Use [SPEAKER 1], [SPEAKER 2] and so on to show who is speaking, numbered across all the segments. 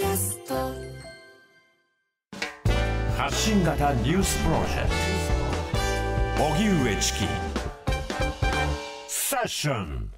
[SPEAKER 1] キャスト
[SPEAKER 2] 発信型ニュースプロジェクト荻上チキ
[SPEAKER 3] セッション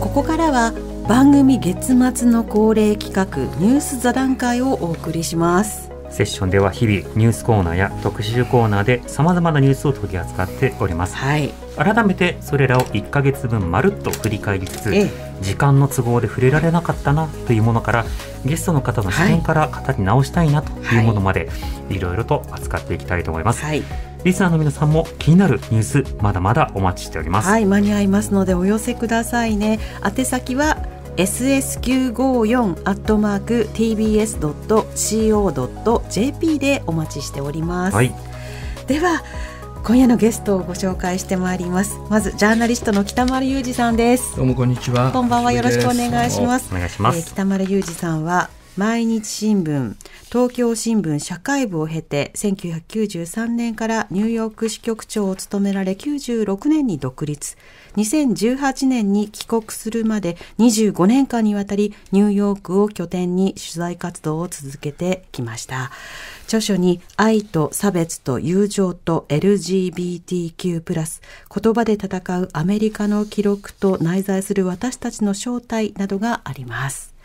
[SPEAKER 4] ここからは番組月末の恒例企画ニュース座談会をお送りします
[SPEAKER 3] セッションでは日々ニュースコーナーや特集コーナーでさまざまなニュースを取り扱っております、はい、改めてそれらを1か月分まるっと振り返りつつ、時間の都合で触れられなかったなというものからゲストの方の視点から語り直したいなというものまで、はい、いろいろと扱っていきたいと思います。はいリスナーの皆さんも気になるニュースまだまだお待ちしております。はい、
[SPEAKER 4] 間に合いますのでお寄せくださいね。宛先は ss954-tbs.co.jp でお待ちしております。はい、では今夜のゲストをご紹介してまいりますまずジャーナリストの北丸雄二さんですどうも
[SPEAKER 2] こんにちはこんばんはよろしくお願いしますお願いします、えー、
[SPEAKER 4] 北丸雄二さんは毎日新聞、東京新聞社会部を経て、1993年からニューヨーク支局長を務められ、96年に独立。2018年に帰国するまで25年間にわたり、ニューヨークを拠点に取材活動を続けてきました。著書に愛と差別と友情と LGBTQ+、言葉で戦うアメリカの記録と内在する私たちの正体などがあります。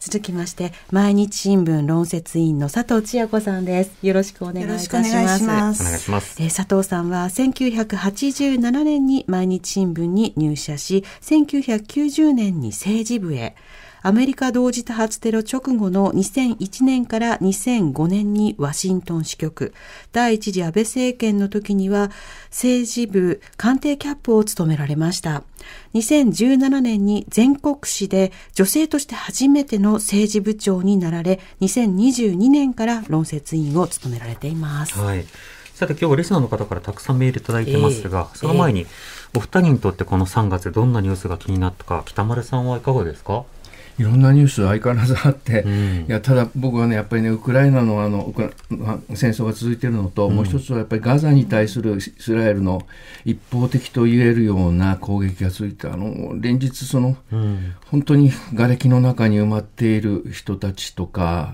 [SPEAKER 4] 続きまして毎日新聞論説委員の佐藤千恵子さんですよろしくお願いいたしますえー、佐藤さんは1987年に毎日新聞に入社し1990年に政治部へアメリカ同時多発テロ直後の2001年から2005年にワシントン支局、第一次安倍政権の時には政治部官邸キャップを務められました。2017年に全国紙で女性として初めての政治部長になられ、2022年から
[SPEAKER 3] 論説委員を務められています。はいさて今日レスナーの方からたくさんメールいただいてますが、えー、その前にお二人にとってこの3月どんなニュースが気になったか北丸さんはいかがですか
[SPEAKER 2] いろんなニュース相変わらずあって、うん、いやただ僕はねやっぱりねウクライナのあの戦争が続いているのと、うん、もう一つはやっぱりガザに対するイスラエルの一方的と言えるような攻撃が続いてあの連日その、うん、本当に瓦礫の中に埋まっている人たちとか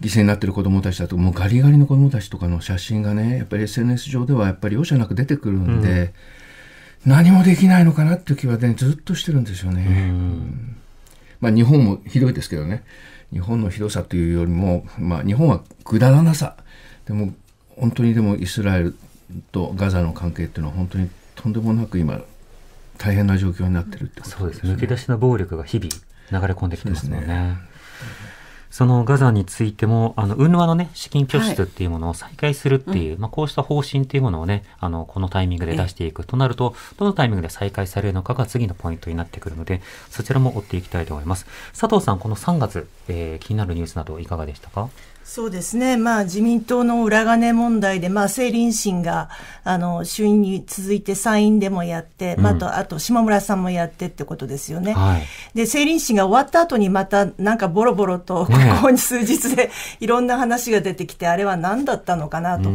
[SPEAKER 2] 犠牲になっている子どもたちだともうガリガリの子どもたちとかの写真がねやっぱり SNS 上ではやっぱり容赦なく出てくるんで、何もできないのかなっていう気はねずっとしてるんですよね。まあ、日本もひどいですけどね日本のひどさというよりも、まあ、日本はくだらなさでも本当にでもイスラエルとガザの関係っていうのは本当にとんでもなく今大変な状況になってるってことですね。そうです、むき出しの暴力が日々流
[SPEAKER 3] れ込んできてますもんね。そのガザについても、あの、ウンのね、資金拠出っていうものを再開するっていう、はいうん、まあ、こうした方針っていうものをね、あの、このタイミングで出していくとなると、どのタイミングで再開されるのかが次のポイントになってくるので、そちらも追っていきたいと思います。佐藤さん、この3月、えー、気になるニュースなどいかがでしたか
[SPEAKER 1] そうですね、まあ、自民党の裏金問題で、まあ、政倫審があの衆院に続いて参院でもやって、まあ、あとあと下村さんもやってってことですよね。はい、で政倫審が終わった後にまたなんかボロボロとここに数日で いろんな話が出てきて、あれは何だったのかなと、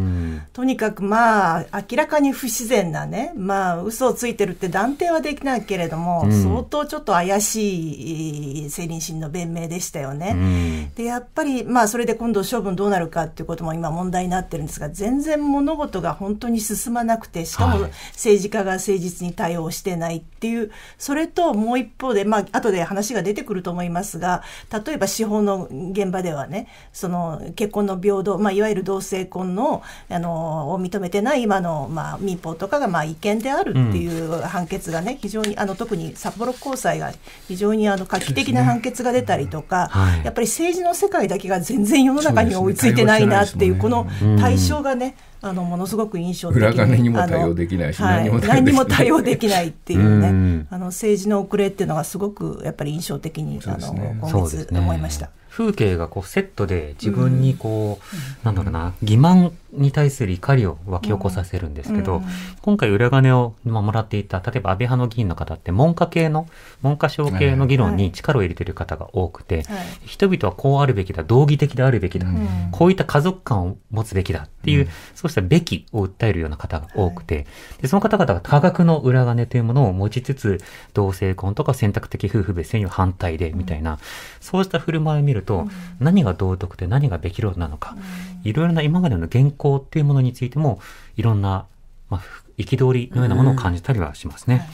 [SPEAKER 1] とにかく、まあ、明らかに不自然なね、まあ嘘をついてるって断定はできないけれども、相当ちょっと怪しい政倫審の弁明でしたよね。でやっぱり、まあ、それで今度度処分どうなるかっていうことも今問題になってるんですが、全然物事が本当に進まなくて、しかも政治家が誠実に対応してないっていう、それともう一方で、まあ、後で話が出てくると思いますが、例えば司法の現場ではね、その結婚の平等、まあ、いわゆる同性婚の、あの、を認めてない今の、まあ、民法とかが、まあ、違憲であるっていう判決がね、非常に、あの、特に札幌高裁が非常にあの画期的な判決が出たりとか、やっぱり政治の世界だけが全然世の中に追いついてないなっていうこの対象がねあのものすごく印象的裏金にも対応できないし、はい、何も対応できないっていうねう、あの政治の遅れっていうのがすごくやっぱり印象的に、ね、あの今月思いました。ね、
[SPEAKER 3] 風景がこうセットで自分にこう、うん、なんだろうな、欺瞞に対する怒りを沸き起こさせるんですけど、うん今回裏金をもらっていた、例えば安倍派の議員の方って文科系の、文科省系の議論に力を入れている方が多くて、はい人々はこうあるべきだ、道義的であるべきだ、こういった家族感を持つべきだっていう、そしすべきを訴えるような方が多くて、はい、でその方々が多額の裏金というものを持ちつつ、同性婚とか選択的夫婦別姓に反対で、みたいな、うん、そうした振る舞いを見ると、うん、何が道徳で何がべき論なのか、いろいろな今までの原稿っていうものについても、いろんな、まあ、憤りのようなものを感じたりはしますね。はい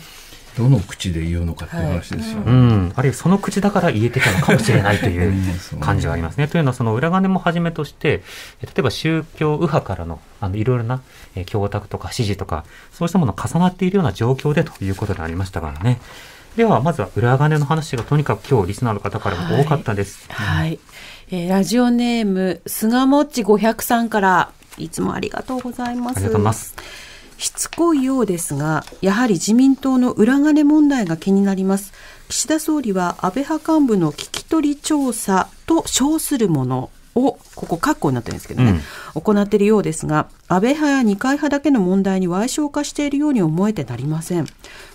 [SPEAKER 3] どの口で言うのかっていう話ですよ、ねはい、うん、あるいはその口だから言えてたのかもしれないという感じはありますね。というのはその裏金もはじめとして例えば宗教右派からのあのいろいろな、えー、託とか支持とかそうしたもの重なっているような状況でということでありましたからね。ではまずは裏金の話がとにかく今日リスナーの方からも多かったです。
[SPEAKER 4] はい、はい、えー、ラジオネーム菅もっち503からいつもありがとうございます。ありがとうございます。しつこいようですが、やはり自民党の裏金問題が気になります。岸田総理は安倍派幹部の聞き取り調査と称するものを、ここ、括弧になってるんですけどね、うん、行っているようですが、安倍派や二階派だけの問題に歪償化しているように思えてなりません。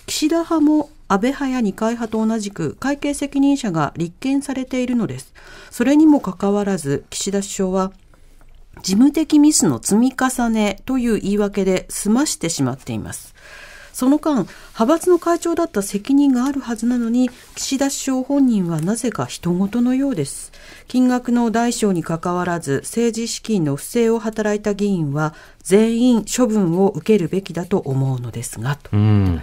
[SPEAKER 4] 岸田派も安倍派や二階派と同じく会計責任者が立件されているのです。それにもかかわらず、岸田首相は事務的ミスの積み重ねという言い訳で済ましてしまっています。その間、派閥の会長だった責任があるはずなのに、岸田首相本人はなぜか人事のようです。金額の大小にかかわらず、政治資金の不正を働いた議員は、全員処分を受けるべきだと思うのですが、と
[SPEAKER 3] 改め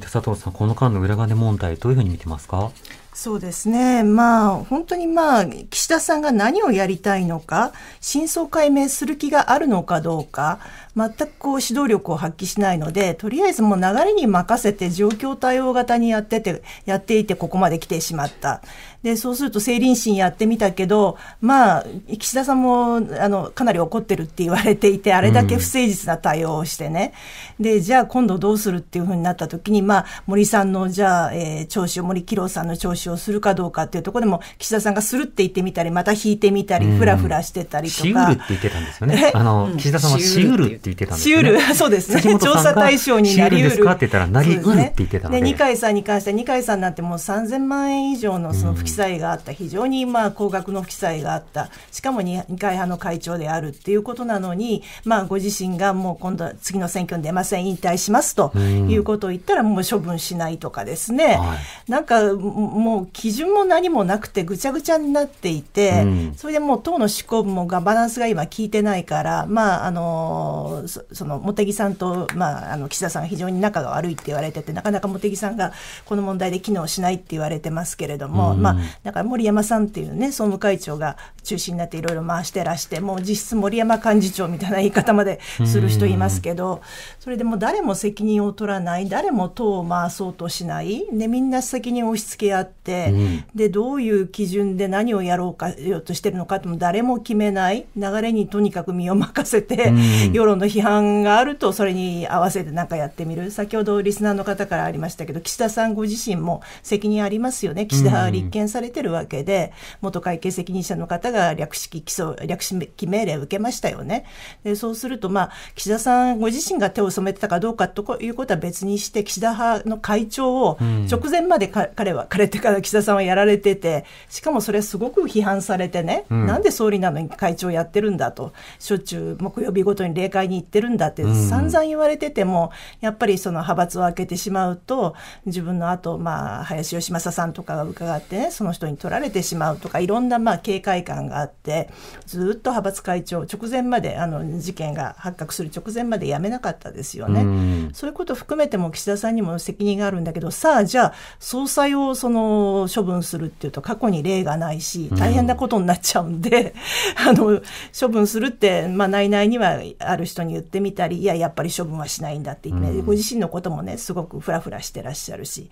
[SPEAKER 3] て佐藤さん、この間の裏金問題、どういうふうに見てますか
[SPEAKER 1] そうですね。まあ、本当にまあ、岸田さんが何をやりたいのか、真相解明する気があるのかどうか、全くこう指導力を発揮しないので、とりあえずもう流れに任せて状況対応型にやってて、やっていてここまで来てしまった。で、そうすると政倫審やってみたけど、まあ、岸田さんも、あの、かなり怒ってるって言われていて、あれだけ不誠実な対応をしてね。うん、で、じゃあ今度どうするっていうふうになった時に、まあ、森さんの、じゃあ、えー、聴取を、森喜朗さんの聴取をするかどうかっていうところでも、岸田さんがするって言ってみたり、また引いてみたり、ふらふらしてたりとか。しうるって言ってたんですよね。あの、岸田さんはしうるって言ってたんですね。しうる、そうですね。調査対象になりうる。ですかって言ったら、なりうるって言ってたので。で、二階さんに関して、二階さんなんてもう3000万円以上のその不記載があった非常にまあ高額の記載があったしかも二階派の会長であるっていうことなのに、まあ、ご自身がもう今度は次の選挙に出ません引退しますということを言ったらもう処分しないとかですね、はい、なんかもう基準も何もなくてぐちゃぐちゃになっていて、それでもう党の執行部もガバナンスが今効いてないから、まあ、あのその茂木さんと、まあ、あの岸田さんが非常に仲が悪いって言われててなかなか茂木さんがこの問題で機能しないって言われてますけれども、まあ、だから森山さんっていうね、総務会長が中心になっていろいろ回してらして、もう実質森山幹事長みたいな言い方までする人いますけど、それでも誰も責任を取らない、誰も党を回そうとしない、でみんな責任を押し付け合って、で、どういう基準で何をやろうか、ようとしてるのかっても誰も決めない、流れにとにかく身を任せて、世論の批判があると、それに合わせてんかやってみる。先ほどリスナーの方からありましたけど、岸田さんご自身も責任ありますよね。岸田立憲されてるわけで、元会計責任者の方が略式起訴、略式命令を受けましたよね。でそうすると、まあ、岸田さんご自身が手を染めてたかどうかということは別にして、岸田派の会長を直前までか、うん、彼は、彼ってから岸田さんはやられてて、しかもそれすごく批判されてね、うん、なんで総理なのに会長やってるんだと、しょっちゅう木曜日ごとに例会に行ってるんだって、散々言われてても、やっぱりその派閥を開けてしまうと、自分の後、まあ、林芳正さんとかが伺ってね、その人に取られてしまうとかいろんなまあ警戒感があってずっと派閥会長直前まであの事件が発覚する直前まで辞めなかったですよね。そういうこと含めても岸田さんにも責任があるんだけどさあじゃあ総裁をその処分するっていうと過去に例がないし大変なことになっちゃうんで、うん、あの処分するってまあ内々にはある人に言ってみたりいややっぱり処分はしないんだってって、ご自身のこともねすごくふらふらしてらっしゃるし。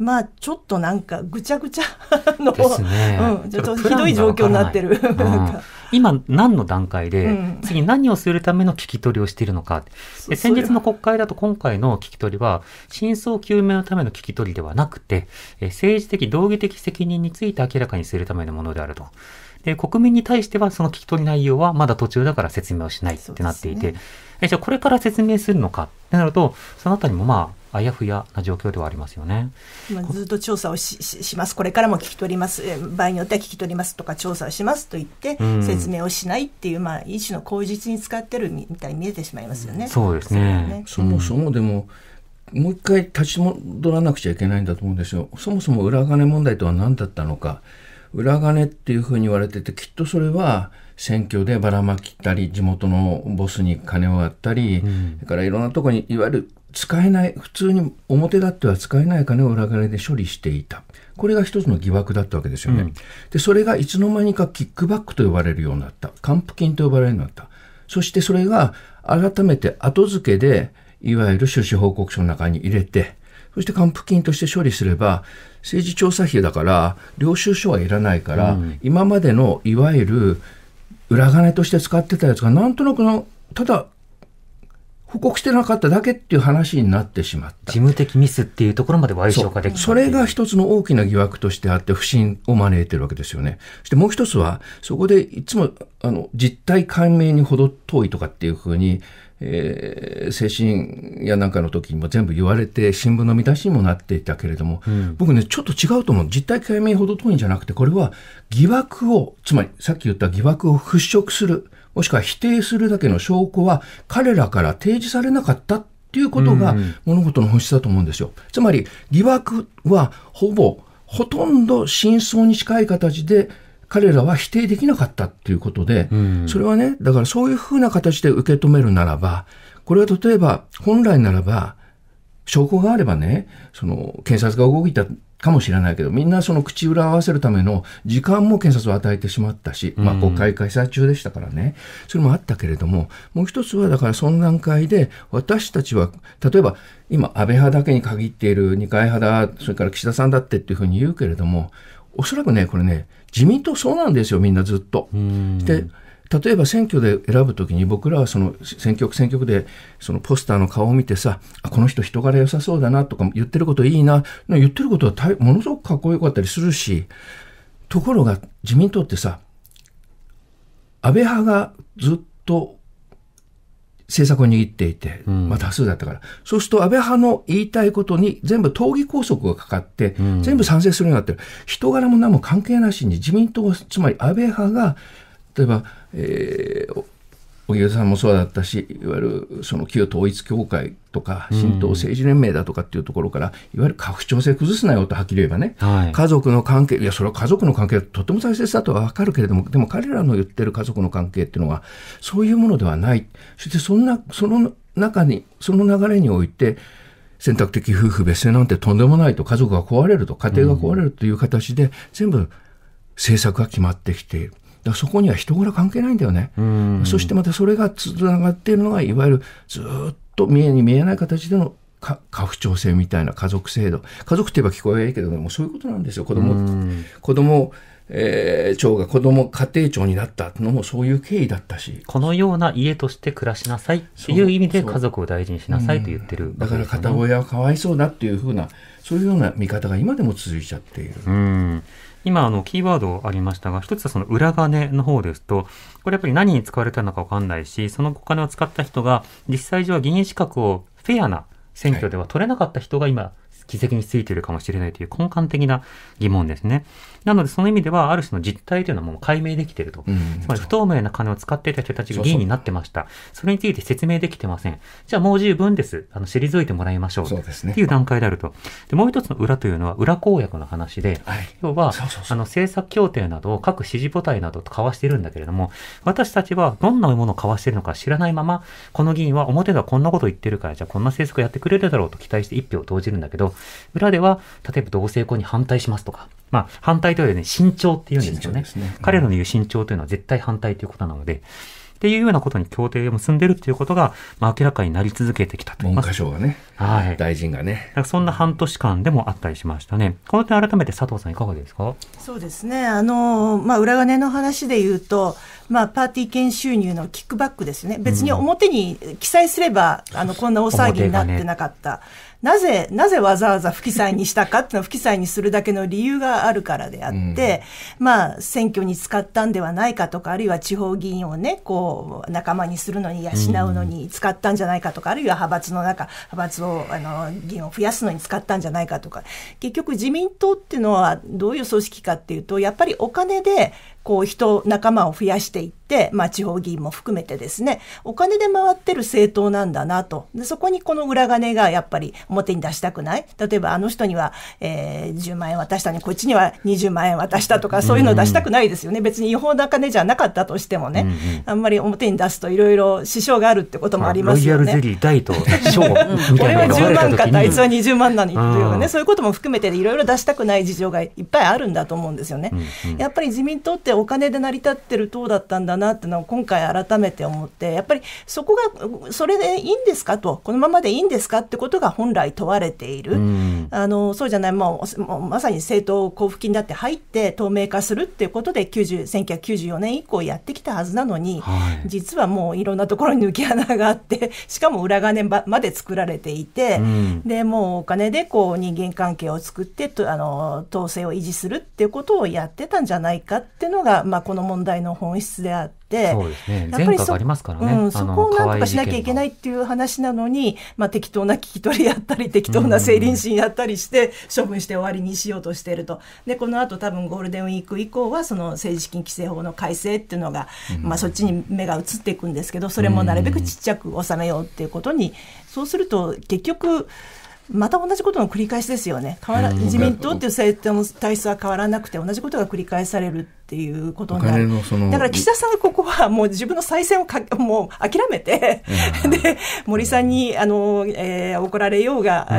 [SPEAKER 1] まあちょっとなんかぐちゃぐちゃ
[SPEAKER 3] の、ね、うん、ちょっとひどい状況になってる。今何の段階で、うん、次何をするための聞き取りをしているのか、で先日の国会だと今回の聞き取りは真相究明のための聞き取りではなくて政治的道義的責任について明らかにするためのものであると。で、国民に対してはその聞き取り内容はまだ途中だから説明をしないってなっていて、ね、えじゃあこれから説明するのかってなると、そのあたりもまあ、あやふやな状況ではありますよね。
[SPEAKER 1] ずっと調査をしします、これからも聞き取ります、場合によっては聞き取りますとか調査をしますと言って説明をしないっていう、うん、まあ一種の口実に使ってるみたいに見えてしまいますよね。そう
[SPEAKER 2] ですね。ねそもそもでも、もう一回立ち戻らなくちゃいけないんだと思うんですよ。そもそも裏金問題とは何だったのか。裏金っていうふうに言われてて、きっとそれは選挙でばらまきたり、地元のボスに金をあったり、うん、それからいろんなとこに、いわゆる使えない、普通に表立っては使えない金を裏金で処理していた。これが一つの疑惑だったわけですよね。うん、で、それがいつの間にかキックバックと呼ばれるようになった。還付金と呼ばれるようになった。そしてそれが改めて後付けで、いわゆる収支報告書の中に入れて、そして還付金として処理すれば、政治調査費だから、領収書はいらないから、うん、今までのいわゆる裏金として使ってたやつが、なんとなくただ報告してなかっただけっていう話になってしまった。事務的ミスっていうところまで賠償化できたそ。それが一つの大きな疑惑としてあって、不信を招いてるわけですよね。そしてもう一つは、そこでいつも、あの、実態解明にほど遠いとかっていうふうに、えー、精神やなんかの時にも全部言われて、新聞の見出しにもなっていたけれども、うん、僕ね、ちょっと違うと思う。実態解明ほど遠いんじゃなくて、これは疑惑を、つまりさっき言った疑惑を払拭する。もしくは否定するだけの証拠は彼らから提示されなかったっていうことが物事の本質だと思うんですよ。つまり疑惑はほぼほとんど真相に近い形で彼らは否定できなかったっていうことで、それはね、だからそういうふうな形で受け止めるならば、これは例えば本来ならば、証拠があればね、その検察が動いたかもしれないけど、みんなその口裏を合わせるための時間も検察は与えてしまったし、まあ、国会開催中でしたからね、それもあったけれども、もう一つはだからその段階で、私たちは、例えば今、安倍派だけに限っている二階派だ、それから岸田さんだってっていうふうに言うけれども、おそらくね、これね、自民党そうなんですよ、みんなずっと。で例えば選挙で選ぶときに僕らはその選挙区選挙区でそのポスターの顔を見てさ、この人人柄良さそうだなとか言ってることいいな、言ってることはものすごくかっこよかったりするし、ところが自民党ってさ、安倍派がずっと政策を握っていて、まあ、多数だったから、うん、そうすると安倍派の言いたいことに全部党議拘束がかかって、全部賛成するようになってる、人柄も何も関係なしに、自民党つまり安倍派が例えば、えー、荻上さんもそうだったしいわゆるその旧統一教会とか新党政治連盟だとかっていうところから、いわゆる家父性崩すなよとはっきり言えばね、はい、家族の関係いやそれは家族の関係はとても大切だとは分かるけれどもでも彼らの言ってる家族の関係っていうのはそういうものではないそしてそんなその中にその流れにおいて選択的夫婦別姓なんてとんでもないと家族が壊れると家庭が壊れるという形で、全部政策が決まってきている。だそこには人柄関係ないんだよね。そしてまたそれがつながっているのが、いわゆるずっと見えに見えない形での家父長制みたいな家族制度。家族って言えば聞こえいいけど、もうそういうことなんですよ。子供、子供、えー、長が子供家庭長になったのもそういう経緯だったし。この
[SPEAKER 3] ような家として暮らしなさいっていう意味で家族を
[SPEAKER 2] 大事にしなさいと言ってる、ね、だから片親はかわいそうだっていうふうな、そういうような見方が今でも続いちゃっている。
[SPEAKER 3] 今、あの、キーワードありましたが、一つはその裏金の方ですと、これやっぱり何に使われたのかわかんないし、そのお金を使った人が、実際上は議員資格をフェアな選挙では取れなかった人が今、議席についているかもしれないという根幹的な疑問ですね。なので、その意味では、ある種の実態というのはもう解明できていると、つまり不透明な金を使っていた人たちが議員になってましたそれについて説明できてません、じゃあもう十分です、あの退いてもらいましょうそうです、ね、ていう段階であると、でもう一つの裏というのは、裏公約の話で、はい、要はあの政策協定などを各支持母体などと交わしているんだけれども、私たちはどんなものを交わしているのか知らないまま、この議員は表ではこんなこと言ってるから、じゃあこんな政策やってくれるだろうと期待して一票を投じるんだけど、裏では、例えば同性婚に反対しますとか、まあ、反対というね、慎重っていうんですよね。ね彼の言う慎重というのは絶対反対ということなので、っていうようなことに協定を結んでるっていうことが、まあ、明らかになり続けてきたと文科省がね、はい、大臣がね。そんな半年間でもあったりしましたね。この点改めて佐藤さんいかがですか
[SPEAKER 1] そうですね。あの、まあ、裏金の話で言うと、まあ、パーティー券収入のキックバックですね。別に表に記載すれば、うん、あの、こんな大騒ぎになってなかった。なぜ、なぜわざわざ不記載にしたかっていうのは不記載にするだけの理由があるからであって、うん、まあ、選挙に使ったんではないかとか、あるいは地方議員をね、こう、仲間にするのに養うのに使ったんじゃないかとか、あるいは派閥の中、派閥を、あの、議員を増やすのに使ったんじゃないかとか、結局自民党っていうのはどういう組織かっていうと、やっぱりお金でこう人、仲間を増やしていって、まあ地方議員も含めてですね、お金で回ってる政党なんだなと。でそこにこの裏金がやっぱり表に出したくない。例えばあの人には、えー、10万円渡したに、こっちには20万円渡したとか、そういうの出したくないですよね。別に違法な金じゃなかったとしてもね、あんまり表に出すといろいろ支障があるってこともありますよね。これ
[SPEAKER 3] は10万か
[SPEAKER 1] あいつは20万なのにというね、そういうことも含めていろいろ出したくない事情がいっぱいあるんだと思うんですよね。やっぱり自民党ってってお金で成り立ってる党だったんだなってのを今回改めて思ってやっぱりそこがそれでいいんですかとこのままでいいんですかってことが本来問われている、うん、あのそうじゃないもうまさに政党交付金だって入って透明化するっていうことで90 1994年以降やってきたはずなのに、はい、実はもういろんなところに抜け穴があってしかも裏金まで作られていて、うん、でもうお金でこう人間関係を作ってとあの統制を維持するっていうことをやってたんじゃないかっていうののが、まあ、この問題の本質であって、
[SPEAKER 3] そうですね、やっぱりそ、ね、
[SPEAKER 1] うん、そこをなんとかしなきゃいけないっていう話なのに、まあ、適当な聞き取りやったり、適当な性倫審やったりして、処分して終わりにしようとしていると。で、この後多分ゴールデンウィーク以降は、その政治資金規正法の改正っていうのが、うん、まあ、そっちに目が移っていくんですけど、それもなるべくちっちゃく収めようっていうことに、そうすると結局、また同じことの繰り返しですよね変わら、自民党っていう政党の体質は変わらなくて同じことが繰り返されるっていうことになるだから岸田さんここはもう自分の再選をか もう諦めて、で森さんにあの、えー、怒られようが、あ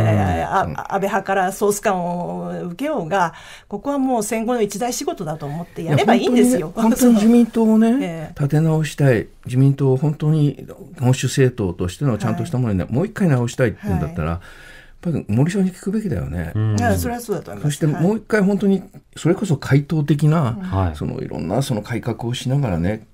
[SPEAKER 1] 安倍派からソース感を受けようがここはもう戦後の一大仕事だと思ってやればいいんですよ。本当に自
[SPEAKER 2] 民党をね、立て直したい自民党を本当に保守政党としてのちゃんとしたものに、もう一回直したいって言うんだったら。ぱり森さんに聞くべきだよね。そしてもう一回本当に、それこそ回答的な、はい、そのいろんなその改革をしながらね、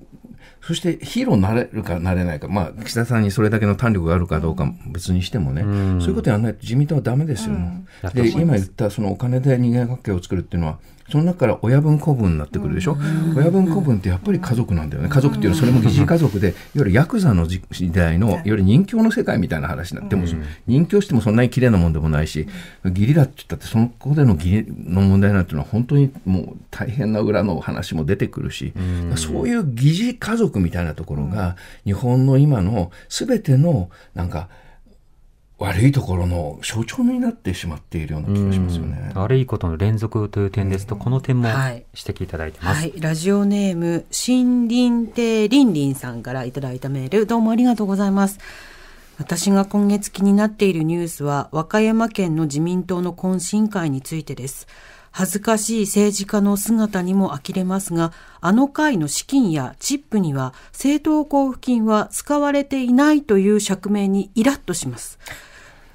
[SPEAKER 2] そしてヒーローになれるかなれないか、まあ、岸田さんにそれだけの胆力があるかどうか別にしてもね、うん、そういうことやらないと自民党はだめですよ、うん、で今言ったそのお金で人間関係を作るっていうのは、その中から親分子分になってくるでしょ、親分子分ってやっぱり家族なんだよね家族っていうのはそれも疑似家族でいわゆるヤクザの時代のいわゆる任侠の世界みたいな話になっても、任侠してもそんなに綺麗なもんでもないし義理だって言ったってその子での義理の問題なんていうのは本当にもう大変な裏の話も出てくるし、そういう疑似家族みたいなところが日本の今の全てのなんか悪いところの象徴になってしまっているような気がしますよね。
[SPEAKER 3] 悪いことの連続という点ですと、この点も指摘いただいてます、
[SPEAKER 4] はい、はい、ラジオネーム、森林亭りんりんさんからいただいたメール、どうもありがとうございます。私が今月気になっているニュースは、和歌山県の自民党の懇親会についてです。恥ずかしい政治家の姿にも呆れますが、あの会の資金やチップには政党交付金は使われていないという釈明にイラッとします。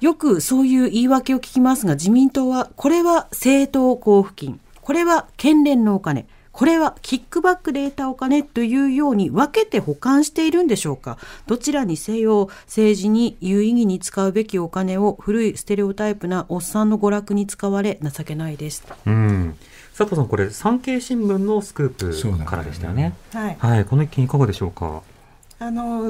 [SPEAKER 4] よくそういう言い訳を聞きますが、自民党はこれは政党交付金、これは県連のお金、これはキックバックで得たお金というように分けて保管しているんでしょうかどちらにせよ政治に有意義に使うべきお金を古いステレオタイプなおっさんの娯楽に使われ情けないです。
[SPEAKER 3] うん佐藤さんこれ産経新聞のスクープからでしたよね。よねはい、はい、この一件いかがでしょうか。
[SPEAKER 1] あの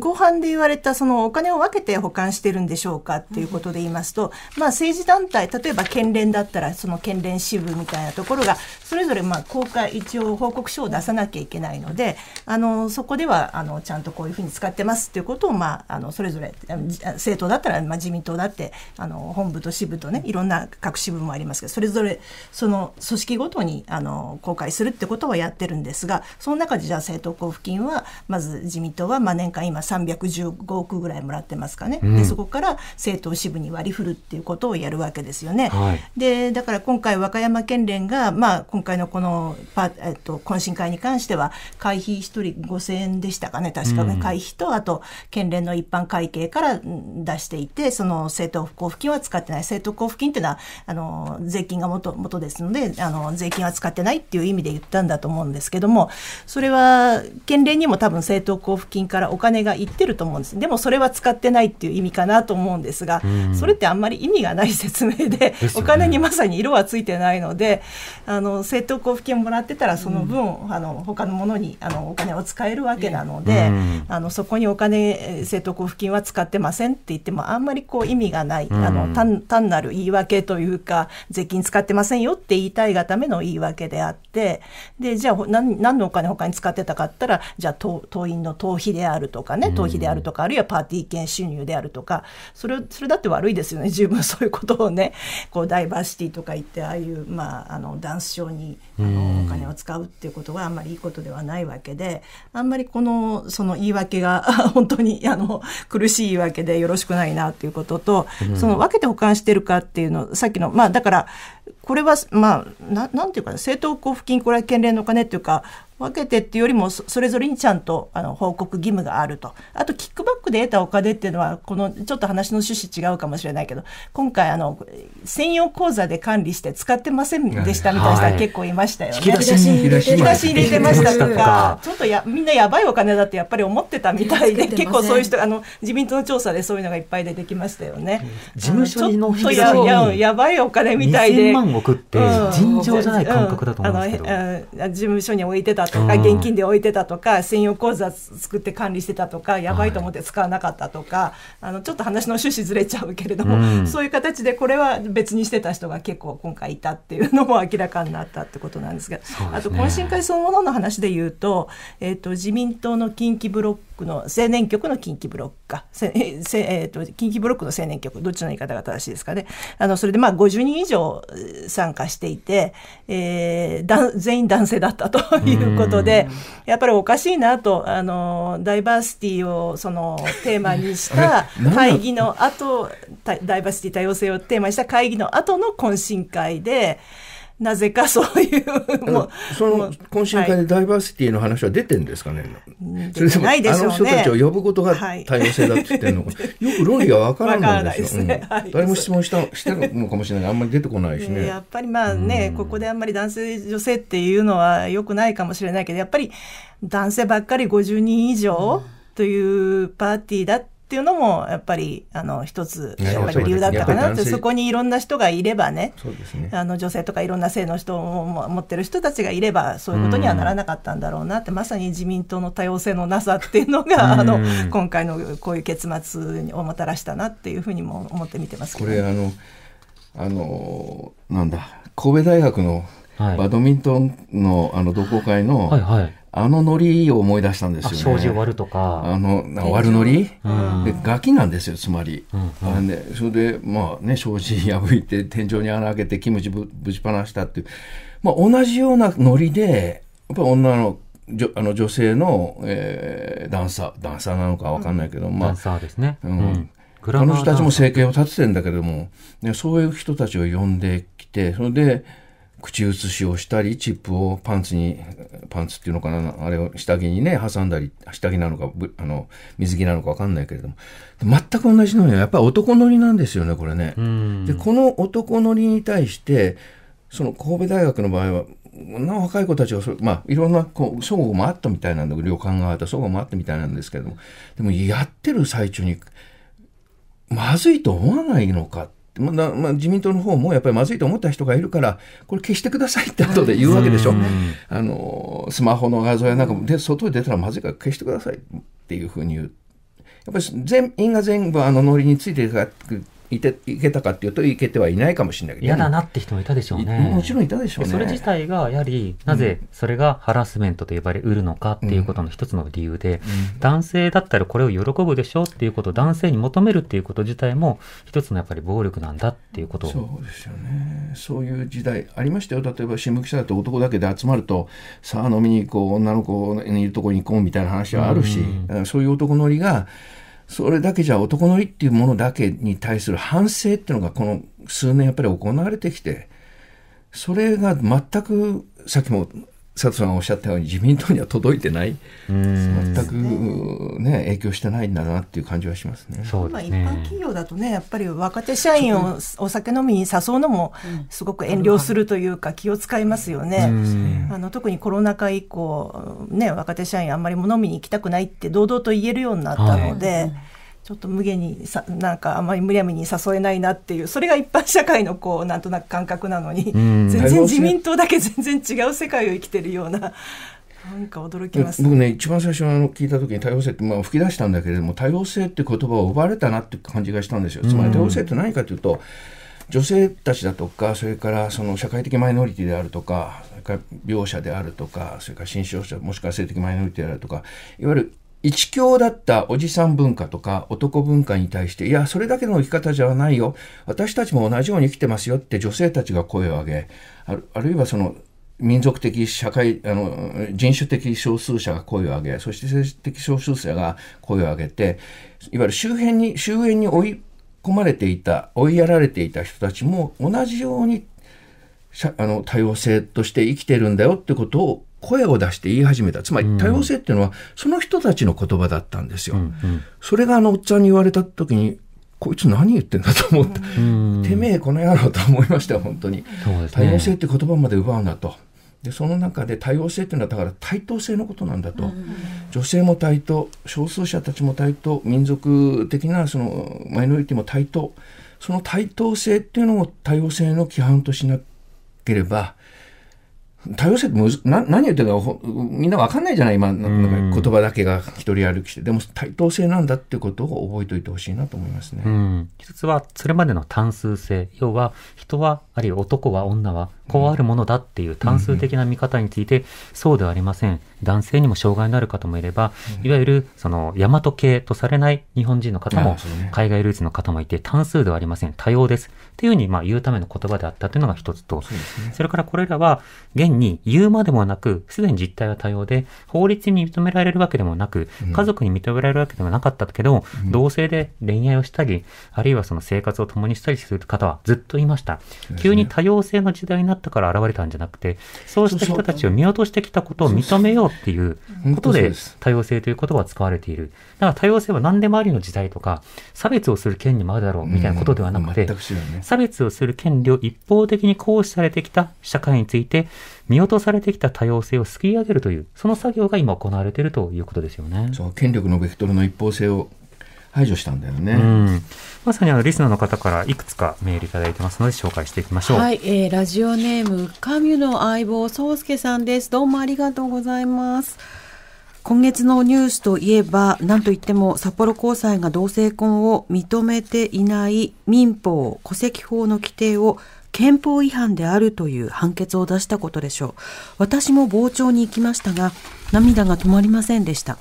[SPEAKER 1] 後半で言われたそのお金を分けて保管してるんでしょうかっていうことで言いますと、まあ、政治団体例えば県連だったらその県連支部みたいなところがそれぞれまあ公開一応報告書を出さなきゃいけないのであのそこではあのちゃんとこういうふうに使ってますっていうことを、まあ、あのそれぞれ政党だったら、まあ、自民党だってあの本部と支部とねいろんな各支部もありますけどそれぞれその組織ごとにあの公開するってことはやってるんですがその中でじゃあ政党交付金はまず自民ミはまあ年間今315億ぐらいもらってますかね、うん、でそこから政党支部に割り振るっていうことをやるわけですよね。はい、でだから今回和歌山県連が、まあ、今回のこのパ、えっと、懇親会に関しては会費1人5000円でしたかね確かね、うん、会費とあと県連の一般会計から出していてその政党交付金は使ってない政党交付金っていうのはあの税金が元元ですのであの税金は使ってないっていう意味で言ったんだと思うんですけどもそれは県連にも多分政党交付付近からお金がいってると思うんですでもそれは使ってないっていう意味かなと思うんですが、それってあんまり意味がない説明で、ね、お金にまさに色はついてないのであの政党交付金をもらってたらその分、うん、あの他のものにあのお金を使えるわけなので、うん、あのそこにお金政党交付金は使ってませんって言ってもあんまりこう意味がない、うん、あの単単なる言い訳というか税金使ってませんよって言いたいがための言い訳であってでじゃあ何何のお金他に使ってたかったらじゃあ党党員の逃費であるとかね、逃費であるとか、あるいはパーティー券収入であるとか、それ、それだって悪いですよね。十 分そういうことをね、こう、ダイバーシティとか言って、ああいう、まあ、あの、ダンスショーに、
[SPEAKER 2] あの、お金
[SPEAKER 1] を使うっていうことはあんまりいいことではないわけで、あんまりこの、その言い訳が、本当に、あの、苦しい言い訳でよろしくないなっていうことと、その分けて保管してるかっていうの、さっきの、まあ、だから、これは、まあ、ななんていうか、政党交付金、これは県連のお金っていうか、分けてっていうよりもそれぞれにちゃんとあの報告義務があるとあとキックバックで得たお金っていうのはこのちょっと話の趣旨違うかもしれないけど今回あの専用口座で管理して使ってませんでしたみたいな人は結構いましたよね、はい、引き出し入れてましたとかちょっとやみんなやばいお金だってやっぱり思ってたみたいで結構そういう人あの自民党の調査でそういうのがいっぱい出てきましたよね事務所のややばいお
[SPEAKER 3] 金みたいで万送って尋常じゃない感覚だと思うん
[SPEAKER 1] ですけど、事務所に置いてたとか、現金で置いてたとか専用口座作って管理してたとかやばいと思って使わなかったとか、あのちょっと話の趣旨ずれちゃうけれども、そういう形でこれは別にしてた人が結構今回いたっていうのも明らかになったってことなんですが、ど。あと懇親会そのものの話で言うと,、えと、と自民党の近畿ブロッククの、青年局の近畿ブロックか、ええーと、と近畿ブロックの青年局、どっちの言い方が正しいですかね。あの、それでまあ50人以上参加していて、えー、だ全員男性だったということで、やっぱりおかしいなと、あの、ダイバーシティをそのテーマにした会議の後、ダイバーシティ多様性をテーマにした会議の後の懇親会で、なぜかそういう、も
[SPEAKER 2] う。その懇親会でダイバーシティの話は出てんですかね、はい、それでも、でね、あの人たちを呼ぶことが多様性だって言ってるのか、はい、よく論理がわからないんですよ。ね、誰も質問したしたのかもしれない。あんまり出てこないしね。やっ
[SPEAKER 1] ぱりまあね、うん、ここであんまり男性女性っていうのはよくないかもしれないけど、やっぱり男性ばっかり50人以上というパーティーだって、っていうのも、やっぱり、あの、一つ、やっぱり理由だったかなって、そこにいろんな人がいればね、ねあの、女性とかいろんな性の人を持ってる人たちがいれば、そういうことにはならなかったんだろうなって、まさに自民党の多様性のなさっていうのが、あの、今回のこういう結末をもたらしたなっていうふうにも思って見てます、ね、これ、あ
[SPEAKER 2] の、あの、なんだ、神戸大学のバドミントンの、あの、同好会の、はいはいあのノリを思い出したんですよね。障子を割るとか。あの、割るノリ、うん、で、ガキなんですよ、つまり。うんうん、でそれで、まあね、障子破いて、天井に穴開けて、キムチぶぶちぱなしたっていう。まあ、同じようなノリで、やっぱ女の女あの女性の、えー、ダンサー、ダンサーなのかわかんないけど、うん、まあ。ダンサーですね。うん、うんあの人たちも生計を立ててんだけども、ね、そういう人たちを呼んできて、それで、口移しをしたり、チップをパンツに、パンツっていうのかな、あれを下着にね、挟んだり、下着なのか、あの、水着なのかわかんないけれども、全く同じのにはやっぱり男乗りなんですよね、これね。で、この男乗りに対して、その神戸大学の場合は、な若い子たちはまあ、いろんなこう、相互もあったみたいなんだけど、旅館があった、相互もあったみたいなんですけれども、でもやってる最中に、まずいと思わないのかっまあ、まあ、自民党の方もやっぱりまずいと思った人がいるから、これ消してくださいって後で言うわけでしょ。はい、あの、スマホの画像やなんかも、で、外に出たらまずいから消してくださいっていうふうに言う。やっぱり全員が全部あのノリについていくいていけたかっていうといけてはいないかもしれないけど嫌だなって人もいたでしょうねもちろんいたでしょうねそれ自
[SPEAKER 3] 体がやはりなぜそれがハラスメントと呼ばれうるのかっていうことの一つの理由で、うん、男性だったらこれを喜ぶでしょっていうことを男性に求めるっていうこと自体も一つのやっぱり暴力なん
[SPEAKER 2] だっていうことそうですよねそういう時代ありましたよ例えば新聞記者だと男だけで集まるとさあ飲みに行こう女の子のいるとこに行こうみたいな話はあるし、うん、そういう男のりがそれだけじゃ男のりっていうものだけに対する反省っていうのがこの数年やっぱり行われてきて、それが全く、さっきも佐藤さんがおっしゃったように自民党には届いてない、全く、ね、影響してないんだなっていう感じはしますね。そうですね一般
[SPEAKER 1] 企業だとね、やっぱり若手社員をお酒飲みに誘うのも、すごく遠慮するというか、気を使いますよね。あの特にコロナ禍以降、ね、若手社員、あんまりも飲みに行きたくないって堂々と言えるようになったので。はいちょっと無限にさなんかあまりむやみに誘えないなっていうそれが一般社会のこうなんとなく感覚なのに、全然自民党だけ全然違う世界を生きてるような。なんか驚きます、ね、
[SPEAKER 2] 僕ね一番最初あの聞いた時に多様性って、まあ、吹き出したんだけれども多様性って言葉を奪われたなって感じがしたんですよ。つまり多様性って何かというと、女性たちだとかそれからその社会的マイノリティであるとかそれから病者であるとかそれから新障者もしくは性的マイノリティであるとかいわゆる一強だったおじさん文化とか男文化に対して、いや、それだけの生き方じゃないよ。私たちも同じように生きてますよって女性たちが声を上げ、あるあるいはその、民族的社会あの人種的少数者が声を上げそして政治的少数者が声を上げていわゆる周辺に周辺に追い込まれていた追いやられていた人たちも同じようにあの多様性として生きてるんだよってことを声を出して言い始めた。つまり多様性っていうのは、その人たちの言葉だったんですよ。うんうん、それがあのおっちゃんに言われた時に、こいつ何言ってんだと思った。てめえこの野郎と思いました、本当に。ね、多様性って言葉まで奪うんだと。でその中で多様性というのはだから対等性のことなんだと、うん、女性も対等少数者たちも対等民族的なそのマイノリティも対等その対等性っていうのを多様性の規範としなければ多様性むずな、何言ってるかみんなわかんないじゃない、今、なんか言葉だけが一人歩きして、でも対等性なんだっていうことを覚えておいてほしいなと思いますね。一つは、それまでの単数
[SPEAKER 3] 性、要は、人は、あるいは男は女は、こうあるものだっていう単数的な見方について、そうではありません。男性にも障害のある方もいれば、いわゆるその大和系とされない日本人の方も、海外ルーツの方もいて、単数ではありません。多様です。っていうふうにまあ言うための言葉であったというのが一つと、それからこれらは、現に言うまでもなく、すでに実態は多様で、法律に認められるわけでもなく、家族に認められるわけでもなかったけど、同性で恋愛をしたり、あるいはその生活を共にしたりする方はずっといました。急に多様性の時代になったから現れたんじゃなくて、そうした人たちを見落としてきたことを認めようっていうことで、多様性という言葉は使われている。だから多様性は何でもありの時代とか、差別をする権利もあるだろうみたいなことではなくて、差別をする権利を一方的に行使されてきた社会について、見落とされてきた多様性をすくい上げるという、その作業が今行われているということですよね。そう、権力のベクトルの一方性を排除したんだよね。まさにあのリスナーの方からいくつかメールいただいてますので紹介していきましょう。はい、
[SPEAKER 4] えー、ラジオネームカミュの相棒宗介さんです。どうもありがとうございます。今月のニュースといえば、なんといっても札幌高裁が同性婚を認めていない民法、戸籍法の規定を憲法違反であるという判決を出したことでしょう。私も傍聴に行きましたが、涙が止まりませんでした。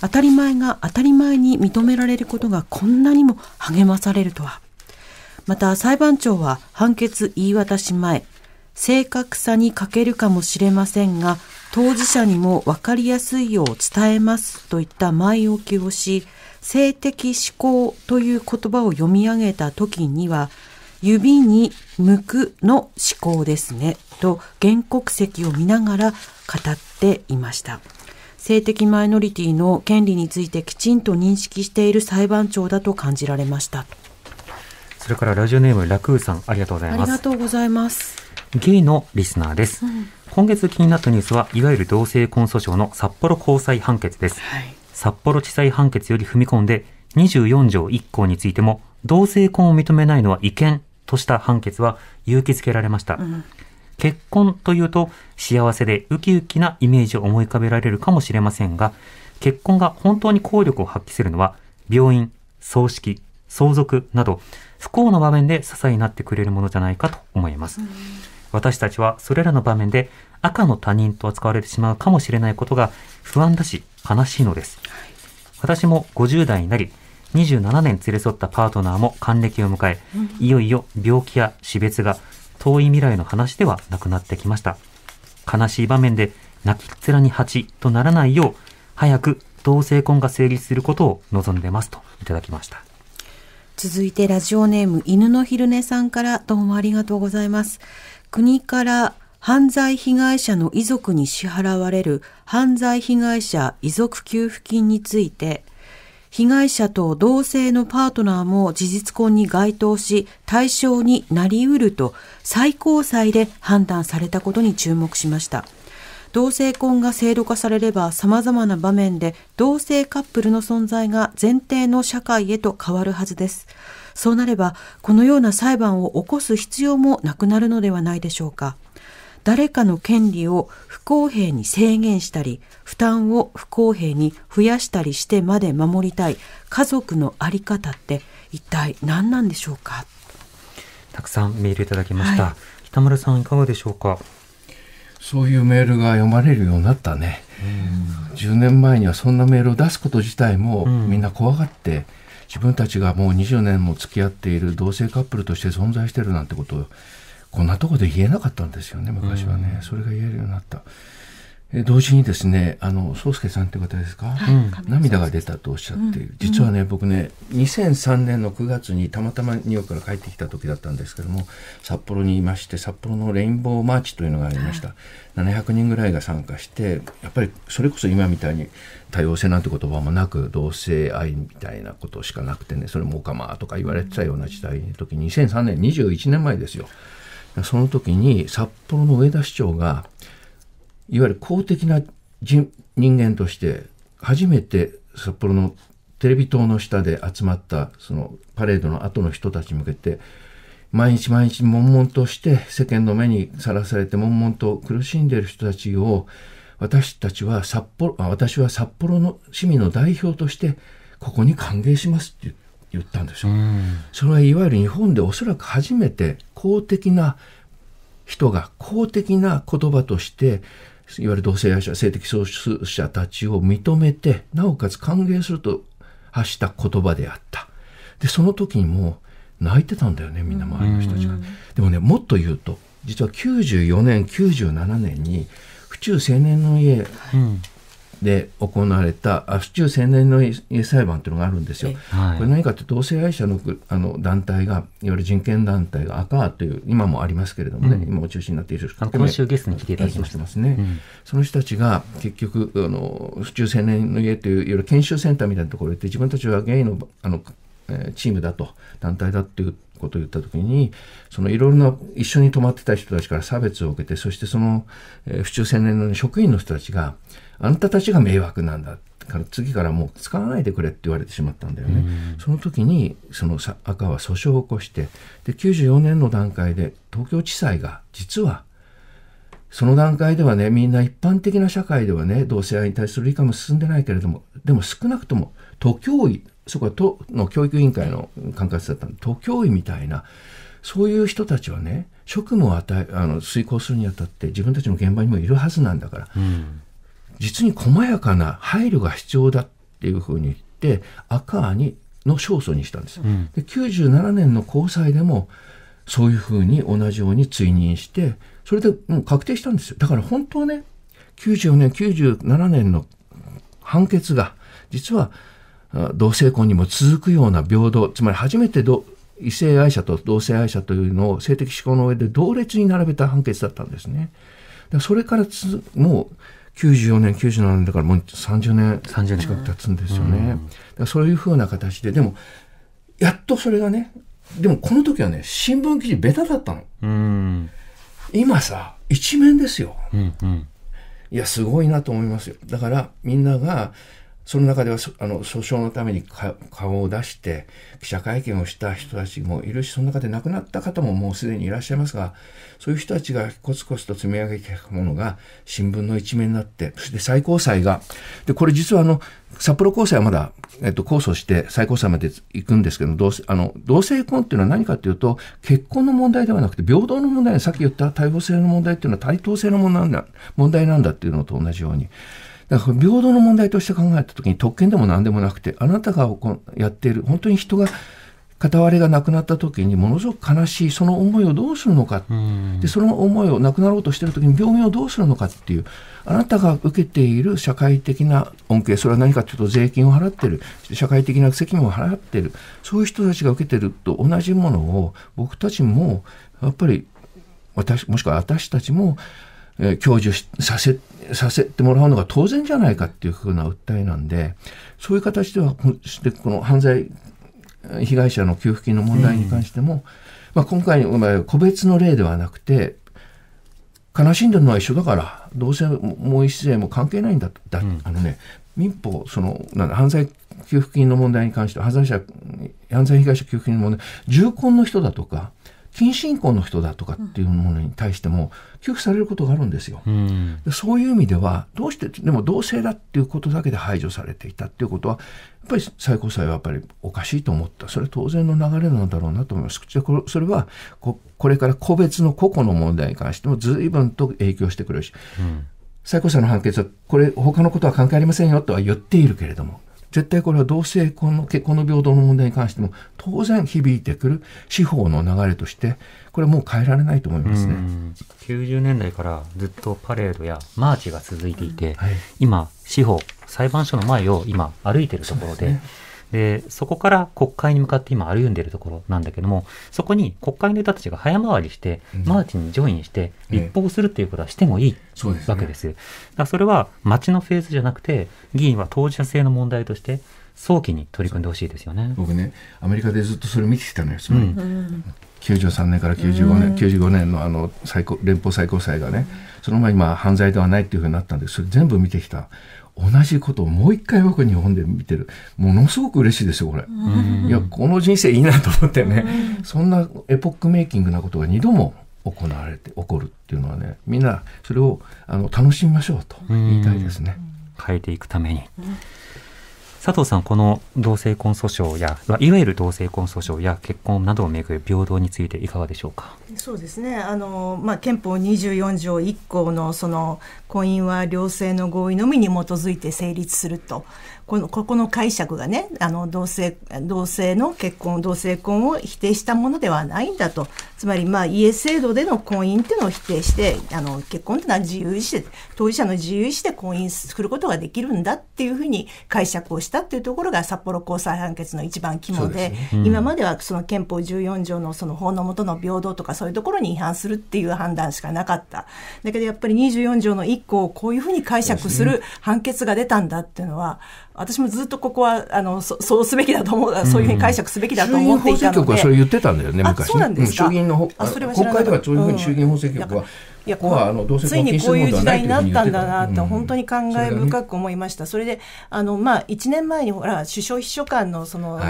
[SPEAKER 4] 当たり前が当たり前に認められることがこんなにも励まされるとは。また裁判長は判決言い渡し前、正確さに欠けるかもしれませんが、当事者にも分かりやすいよう伝えますといった前置きをし、性的思考という言葉を読み上げた時には、指に向くの思考ですね、と原告席を見ながら語っていました。性的マイノリティの権利についてきちんと認識している裁判長だと感じられました
[SPEAKER 3] それからラジオネームラクーさんありがとうございますありがと
[SPEAKER 4] うございます
[SPEAKER 3] ゲイのリスナーです、うん、今月気になったニュースはいわゆる同性婚訴訟の札幌高裁判決です、はい、札幌地裁判決より踏み込んで24条1項についても同性婚を認めないのは違憲とした判決は勇気づけられました、うん結婚というと幸せでウキウキなイメージを思い浮かべられるかもしれませんが、結婚が本当に効力を発揮するのは、病院、葬式、相続など、不幸の場面で支えになってくれるものじゃないかと思います。私たちはそれらの場面で赤の他人と扱われてしまうかもしれないことが不安だし悲しいのです。私も50代になり、27年連れ添ったパートナーも還暦を迎え、いよいよ病気や死別が遠い未来の話ではなくなってきました。悲しい場面で泣きっ面に蜂とならないよう、早く同性婚が成立することを望んでますといただきました。
[SPEAKER 4] 続いてラジオネーム犬の昼寝さんからどうもありがとうございます。国から犯罪被害者の遺族に支払われる犯罪被害者遺族給付金について被害者と同性のパートナーも事実婚に該当し対象になりうると最高裁で判断されたことに注目しました。同性婚が制度化されれば様々な場面で同性カップルの存在が前提の社会へと変わるはずです。そうなればこのような裁判を起こす必要もなくなるのではないでしょうか。誰かの権利を不公平に制限したり負担を不公平に増やしたりしてまで守りたい家族のあり方って一体何なんでしょうか
[SPEAKER 2] たくさんメールいただきました、はい、北村さんいかがでしょうかそういうメールが読まれるようになったね、う10年前にはそんなメールを出すこと自体もみんな怖がって、うん自分たちがもう20年も付き合っている同性カップルとして存在してるなんてことをこんなとこで言えなかったんですよね、昔はね。うん、それが言えるようになった。え同時にですね、あの、宗介さんっいう方ですか、はい、涙が出たとおっしゃっている。実はね、僕ね、2003年の9月にたまたまニューヨークから帰ってきた時だったんですけども、札幌にいまして、札幌のレインボーマーチというのがありました。700人ぐらいが参加して、やっぱりそれこそ今みたいに多様性なんて言葉もなく、同性愛みたいなことしかなくてね、それもおかまとか言われてたような時代の時、2003年、21年前ですよ。その時に札幌の上田市長が、いわゆる公的な人間として、初めて札幌のテレビ塔の下で集まった、そのパレードの後の人たちに向けて、毎日毎日悶々として世間の目にさらされて悶々と苦しんでいる人たちを、私たちは札幌、私は札幌の市民の代表として、ここに歓迎しますって言ったんですよ。それはいわゆる日本でおそらく初めて公的な人が公的な言葉としていわゆる同性愛者性的創出者たちを認めてなおかつ歓迎すると発した言葉であったでその時にも泣いてたんだよねみんな周りの人たちが。でもねもっと言うと実は94年97年に府中青年の家で行われた府中青年の裁判というのがあるんですよ。はい、これ何かって同性愛者のあの団体が、いわゆる人権団体が赤という、今もありますけれどもね、うん、今も中心になっている人今週ゲストに来ていただきましたね、うん、その人たちが結局あの、府中青年の家という、いわゆる研修センターみたいなところで自分たちはゲイのあのチームだと、団体だっていうことを言った時にそのいろいろな一緒に泊まってた人たちから差別を受けてそしてその、えー、府中青年の職員の人たちがあんたたちが迷惑なんだから次からもう使わないでくれって言われてしまったんだよね、その時にその赤は訴訟を起こしてで94年の段階で東京地裁が実はその段階ではねみんな一般的な社会ではね同性愛に対する理解も進んでないけれどもでも少なくとも都教委そこは都の教育委員会の管轄だったんで都教委みたいなそういう人たちはね職務を与えあの遂行するにあたって自分たちの現場にもいるはずなんだから、うん実に細やかな配慮が必要だっていうふうに言って赤にの勝訴にしたんです、うん、で97年の高裁でもそういうふうに同じように追認してそれでもう確定したんですよだから本当はね94年97年の判決が実は同性婚にも続くような平等つまり初めて異性愛者と同性愛者というのを性的思考の上で同列に並べた判決だったんですね。それからもう94年97年だからもう30年近く経つんですよね、うん、そういうふうな形ででもやっとそれがねでもこの時はね新聞記事ベタだったの、うん、今さ一面ですよ、うんうん、いやすごいなと思いますよだからみんながその中では、あの、訴訟のために顔を出して、記者会見をした人たちもいるし、その中で亡くなった方ももうすでにいらっしゃいますが、そういう人たちがコツコツと積み上げていくものが、新聞の一面になって、そして最高裁が、で、これ実はあの、札幌高裁はまだ、えっと、控訴して最高裁まで行くんですけど、同あの同性婚っていうのは何かっていうと、結婚の問題ではなくて、平等の問題、さっき言った多様性の問題っていうのは対等性の問題なんだ、問題なんだっていうのと同じように、だから平等の問題として考えた時に特権でも何でもなくて、あなたがやっている、本当に人が、片割れがなくなった時にものすごく悲しいその思いをどうするのか、でその思いをなくなろうとしている時に病名をどうするのかっていうあなたが受けている社会的な恩恵それは何かというと税金を払ってる社会的な責務を払ってるそういう人たちが受けてると同じものを僕たちもやっぱり私もしくは私たちもえ享受させ、させてもらうのが当然じゃないかっていうふうな訴えなんで、そういう形では、してこの犯罪被害者の給付金の問題に関しても、うん、まあ、今回、個別の例ではなくて、悲しんでるのは一緒だから、どうせもう一世も関係ないんだだ、うん、あのね、民法、その、なん犯罪給付金の問題に関して、犯罪者、犯罪被害者給付金の問題、重婚の人だとか、近親婚の人だとかっていうものに対しても給付されることがあるんですよ。うん、そういう意味ではどうしてでも同性だっていうことだけで排除されていたっていうことはやっぱり最高裁はやっぱりおかしいと思ったそれ当然の流れなんだろうなと思います。それはこれから個別の個々の問題に関しても随分と影響してくるし、うん、最高裁の判決はこれ他のことは関係ありませんよとは言っているけれども絶対これは同性婚の結婚の平等の問題に関しても当然響いてくる司法の流れとしてこれはもう変えられないと思いますね
[SPEAKER 3] 90年代からずっとパレードやマーチが続いていて、はい、今司法裁判所の前を今歩いてるところで。で、そこから国会に向かって今歩んでるところなんだけども、そこに国会の人たちが早回りして、うん、マーチにジョインして、立法するっていうことはしてもいい、えわけです。そ、ね、だそれは町のフェーズじゃなくて、議員は当事者性の問題として、早期に
[SPEAKER 2] 取り組んでほしいですよね。僕ね、アメリカでずっとそれ見てきたのよ、つまり。うん93年から95年、95年のあの最高連邦最高裁がね、その前にまあ犯罪ではないっていうふうになったんです、それ全部見てきた。同じことをもう一回僕日本で見てるものすごく嬉しいですよこれ、いやこの人生いいなと思ってね、そんなエポックメイキングなことが2度も行われて起こるっていうのはねみんなそれをあの楽しみましょうと
[SPEAKER 3] 言いたいですね、変えていくために、佐藤さん、この同性婚訴訟や、いわゆる同性婚訴訟や結婚などをめぐる平等についていかがでしょうか。
[SPEAKER 1] そうですね。あの、まあ、憲法24条1項のその婚姻は両性の合意のみに基づいて成立すると。このここの解釈がねあの同性同性の結婚同性婚を否定したものではないんだとつまりまあ家制度での婚姻っていうのを否定してあの結婚っていうのは自由意志で当事者の自由意志で婚姻することができるんだっていうふうに解釈をしたっていうところが札幌高裁判決の一番肝で、ねうん、今まではその憲法14条のその法の下の平等とかそういうところに違反するっていう判断しかなかった。だけどやっぱり24条の1項をこういうふうに解釈する判決が出たんだっていうのは、私もずっとここはあのそそうすべきだと思う、そういうふうに解釈すべきだと思っていたので、うん、法制局はそれ
[SPEAKER 2] 言ってたんだよね、昔、ね、そうなんです衆議院のあそれは国会ではそういうふうに衆議院法制局は
[SPEAKER 1] やこはあのついにこういう時代になったんだなと本当に感慨深く思いました、それであの、まあ、1年前にほら首相秘書官のその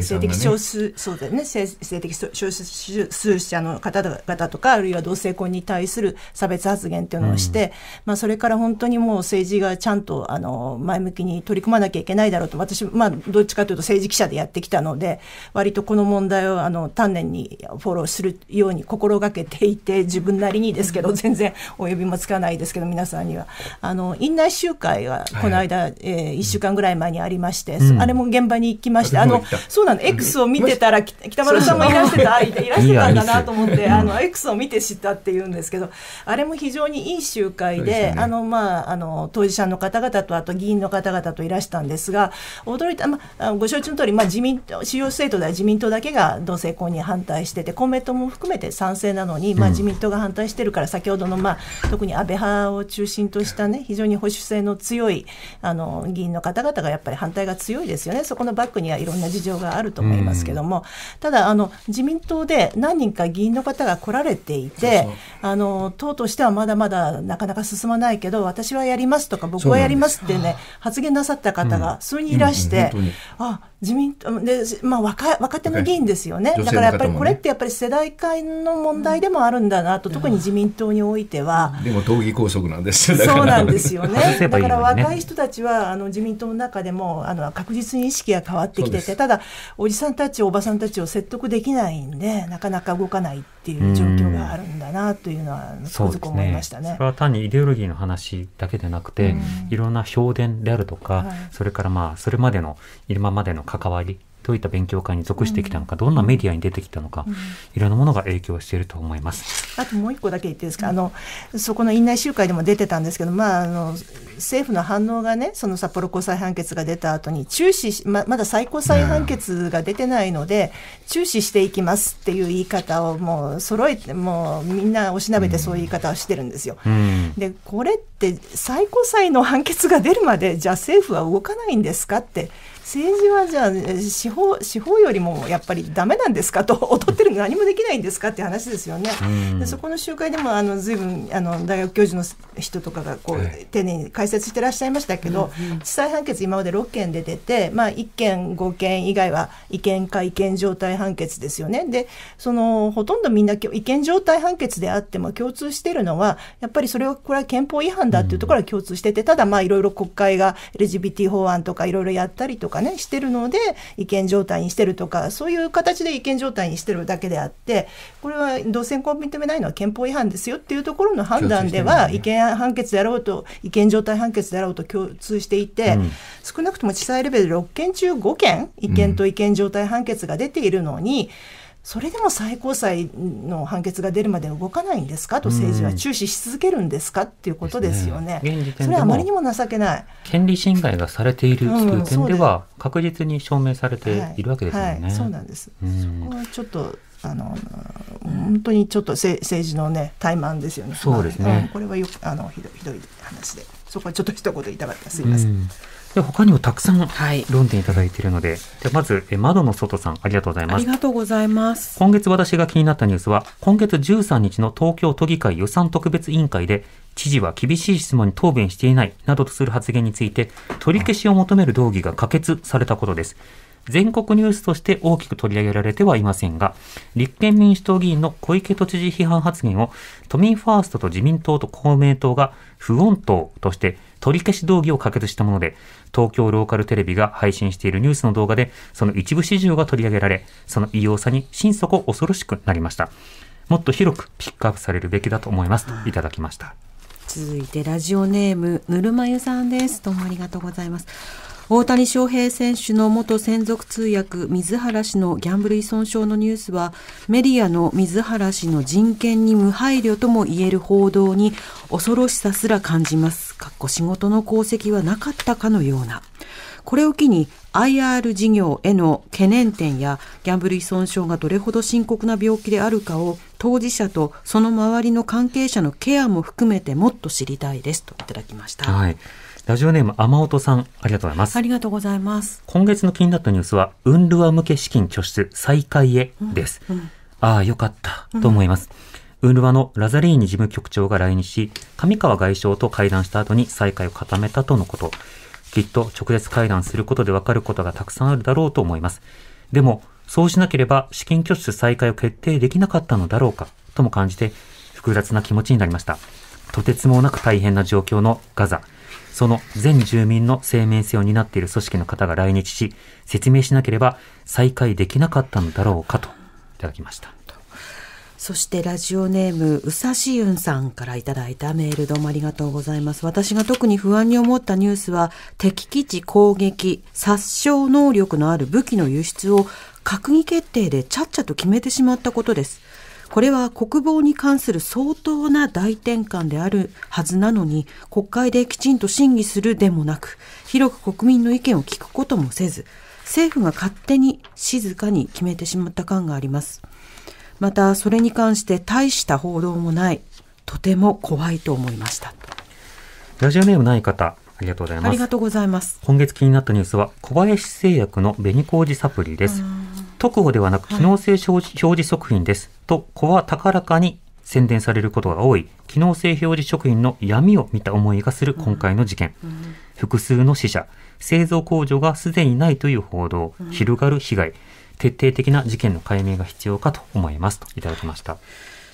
[SPEAKER 1] 性的少数、そうだよね性的少数者の方々とかあるいは同性婚に対する差別発言っていうのをして、まあ、それから本当にもう政治がちゃんとあの前向きに取り組まなきゃいけないだろうと私、まあ、どっちかというと政治記者でやってきたので割とこの問題をあの丹念にフォローするように心がけていて自分なりにですけど全然お呼びもつかないですけど皆さんにはあの院内集会はこの間、はい、えー、1週間ぐらい前にありまして、うん、あれも現場に行きまして、あのそうなの X を見てたら北丸さんもいらしてたいらしてたんだなと思ってあの X を見て知ったっていうんですけどあれも非常にいい集会で、ね、あのまああの当事者の方々とあと議員の方々といらしたんですが驚いた、まあ、ご承知の通り、まあ、自民党主要政党では自民党だけが同性婚に反対してて公明党も含めて賛成なのに、まあ、自民党が反対してるから先先ほどの、まあ、特に安倍派を中心としたね非常に保守性の強いあの議員の方々がやっぱり反対が強いですよねそこのバックにはいろんな事情があると思いますけども、ただあの自民党で何人か議員の方が来られていてあの党としてはまだまだなかなか進まないけど私はやりますとか僕はやりますってね発言なさった方が数人いらして、あ自民党で、まあ、若若手の議員ですよね、だからやっぱりこれってやっぱり世代間の問題でもあるんだなと、うん、特に自民党においては。
[SPEAKER 2] でも党議拘束なんですそうなんですよね。いいねだから若い人
[SPEAKER 1] たちはあの自民党の中でもあの確実に意識が変わってきてて、ただ、おじさんたち、おばさんたちを説得できないんで、なかなか動かないっていう状況があるんだなというのは、つくく思いましたね、ね、そ
[SPEAKER 3] れは単にイデオロギーの話だけでなくて、いろんな評伝であるとか、はい、それからまあそれまでの今までの関わりどういった勉強会に属してきたのか、どんなメディアに出てきたのか、うん、いろんなものが影響していると思います。
[SPEAKER 1] あともう一個だけ言ってですか、あのそこの院内集会でも出てたんですけど、まああの政府の反応がね、その札幌高裁判決が出た後に注視ままだ最高裁判決が出てないので、うん、注視していきますっていう言い方をもう揃えて、もうみんなおしなべてそういう言い方をしてるんですよ。うん、でこれって最高裁の判決が出るまでじゃあ政府は動かないんですかって。政治はじゃあ司法司法よりもやっぱりだめなんですかと 劣ってるの何もできないんですかって話ですよね。でそこの集会でもあの随分あの大学教授の人とかがこう、丁寧に解説してらっしゃいましたけど、うん地裁判決今まで6件で出て、まあ、1件5件以外は違憲か違憲状態判決ですよね。でそのほとんどみんな違憲状態判決であっても共通してるのはやっぱりそれはこれは憲法違反だっていうところは共通してて、ただまあいろいろ国会が LGBT 法案とかいろいろやったりとかかねしてるので違憲状態にしてるとかそういう形で違憲状態にしてるだけであってこれは同性婚を認めないのは憲法違反ですよっていうところの判断では、違憲判決であろうと違憲状態判決であろうと共通していて、少なくとも地裁レベル6件中5件違憲と違憲状態判決が出ているのに、うんそれでも最高裁の判決が出るまで動かないんですかと政治は注視し続けるんですかっていうことですよね。ねそれはあまりにも情けない。
[SPEAKER 3] 権利侵害がされているという点では、確実に証明されているわけですよね。はいはい、そうなんです。そ
[SPEAKER 1] こはちょっとあの本当にちょっと政治のね怠慢ですよね。そうですね。これはよくあのひどいひどい話で、そこはちょっと一言言いたかった。す
[SPEAKER 4] みません
[SPEAKER 3] で他にもたくさん論点いただいているので、はい、でまずえ窓の外さんありがとうございますあり
[SPEAKER 4] がとうございます
[SPEAKER 3] 今月私が気になったニュースは今月13日の東京都議会予算特別委員会で知事は厳しい質問に答弁していないなどとする発言について取り消しを求める動議が可決されたことです全国ニュースとして大きく取り上げられてはいませんが、立憲民主党議員の小池都知事批判発言を、都民ファーストと自民党と公明党が不穏党として、取り消し動議を可決したもので、東京ローカルテレビが配信しているニュースの動画で、その一部始終が取り上げられ、その異様さに心底恐ろしくなりました。もっと広くピックアップされるべきだと思いますといただきました。
[SPEAKER 4] 続いてラジオネームぬるま湯さんです。どうもありがとうございます。大谷翔平選手の元専属通訳水原氏のギャンブル依存症のニュースはメディアの水原氏の人権に無配慮とも言える報道に恐ろしさすら感じますかっこ仕事の功績はなかったかのようなこれを機に IR 事業への懸念点やギャンブル依存症がどれほど深刻な病気であるかを当事者とその周りの関係者のケアも含めてもっと知りたいですといただきま
[SPEAKER 3] した。はいラジオネーム、天音さん、ありがとうございます。あり
[SPEAKER 4] がとうございます。
[SPEAKER 3] 今月の気になったニュースは、ウンルア向け資金拠出再開へです。うんうん、ああ、よかったと思います。うん、ウンルアのラザリーニ事務局長が来日し、上川外相と会談した後に再開を固めたとのこと。きっと直接会談することで分かることがたくさんあるだろうと思います。でも、そうしなければ資金拠出再開を決定できなかったのだろうかとも感じて、複雑な気持ちになりました。とてつもなく大変な状況のガザ。その全住民の生命性を担っている組織の方が来日し、説明しなければ再開できなかったのだろうかと、いただきました。そ
[SPEAKER 4] してラジオネーム、うさしゆんさんからいただいたメールどうもありがとうございます。私が特に不安に思ったニュースは、敵基地攻撃、殺傷能力のある武器の輸出を閣議決定でちゃっちゃと決めてしまったことです。これは国防に関する相当な大転換であるはずなのに、国会できちんと審議するでもなく、広く国民の意見を聞くこともせず、政府が勝手に静かに決めてしまった感があります。また、それに関して大した報道もない、とても怖いと思いました。
[SPEAKER 3] ラジオネームない方、ありがとうございます。ありがと
[SPEAKER 4] うございます。
[SPEAKER 3] 今月気になったニュースは、小林製薬の紅麹サプリです。特保ではなく機能性表示食品です、と子は高らかに宣伝されることが多い機能性表示食品の闇を見た思いがする今回の事件、うんうん、複数の死者製造工場がすでにないという報道、広がる被害徹底的な事件の解明が必要かと思いますといただきました。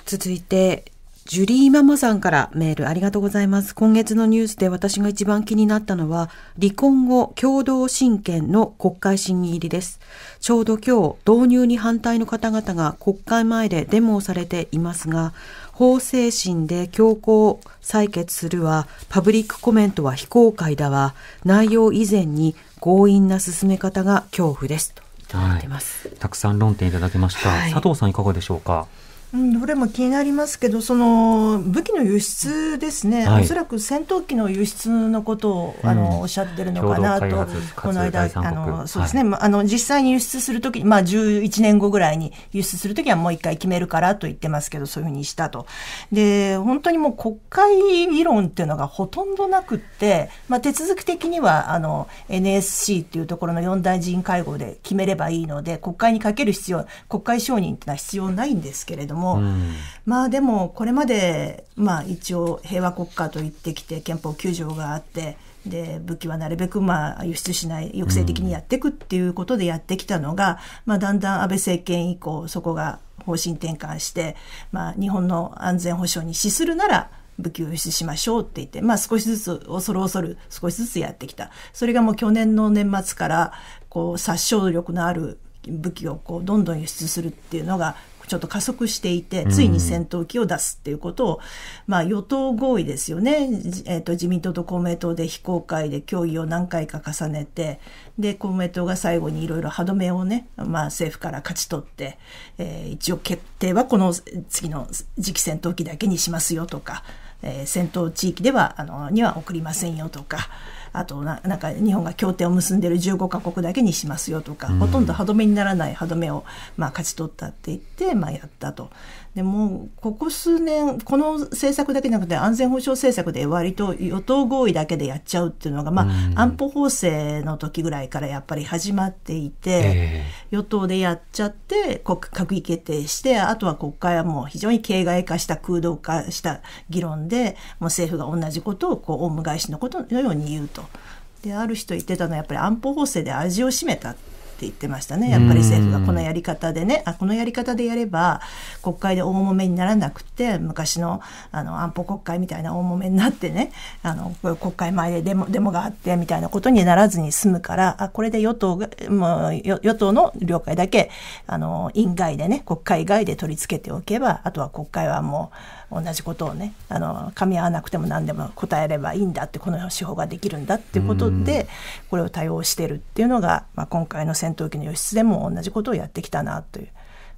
[SPEAKER 4] 続いてジュリーママさんからメールありがとうございます。今月のニュースで私が一番気になったのは、離婚後共同親権の国会審議入りです。ちょうど今日、導入に反対の方々が国会前でデモをされていますが、法制審で強行採決するは、パブリックコメントは非公開だわ。内容以前に強引な進め方が恐怖
[SPEAKER 1] です。と
[SPEAKER 3] いただいてます、はい、たくさん論点いただきました。はい、佐藤さんいかがでしょうか。
[SPEAKER 1] うん、どれも気になりますけど、その武器の輸出ですね、はい、おそらく戦闘機の輸出のことを、あの、おっしゃってるのかなと、この間、あのそうですね、はい、あの実際に輸出するとき、まあ、11年後ぐらいに輸出するときはもう一回決めるからと言ってますけど、そういうふうにしたと。で、本当にもう国会議論っていうのがほとんどなくって、まあ、手続き的にはあの NSC っていうところの4大臣会合で決めればいいので、国会にかける必要、国会承認っていうのは必要ないんですけれども、も、うん、まあでもこれまで、まあ、一応平和国家と言ってきて憲法9条があってで武器はなるべくまあ輸出しない抑制的にやっていくっていうことでやってきたのが、うん、まあ、だんだん安倍政権以降そこが方針転換して、まあ、日本の安全保障に資するなら武器を輸出しましょうって言って、まあ少しずつ恐る恐る少しずつやってきた。それがもう去年の年末からこう殺傷力のある武器をこうどんどん輸出するっていうのがちょっと加速していて、ついに戦闘機を出すっていうことを、まあ与党合意ですよね。えっ、ー、と、自民党と公明党で非公開で協議を何回か重ねて、で、公明党が最後にいろいろ歯止めをね、まあ政府から勝ち取って、えー、一応決定はこの次の次期戦闘機だけにしますよとか、えー、戦闘地域では、あの、には送りませんよとか、あとななんか日本が協定を結んでる15か国だけにしますよとか、ほとんど歯止めにならない歯止めを、まあ、勝ち取ったって言って、まあ、やったと。でもここ数年この政策だけじゃなくて安全保障政策で割と与党合意だけでやっちゃうっていうのが、まあ、安保法制の時ぐらいからやっぱり始まっていて、与党でやっちゃって閣議決定してあとは国会はもう非常に形骸化した空洞化した議論でもう政府が同じことをこうオウム返しのことのように言うと。と。である人言ってたのはやっぱり安保法制で味を占めたって言ってましたねやっぱり政府がこのやり方でねあこのやり方でやれば国会で大揉めにならなくて昔のあの安保国会みたいな大揉めになってねあの国会前でデモデモがあってみたいなことにならずに済むからあこれで与党がもう与党の了解だけあの院外でね国会外で取り付けておけばあとは国会はもう同じことをねあの噛み合わなくても何でも答えればいいんだってこの手法ができるんだっていうことでこれを対応してるっていうのが、まあ、今回の戦闘機の輸出でも同じことをやってきたなという。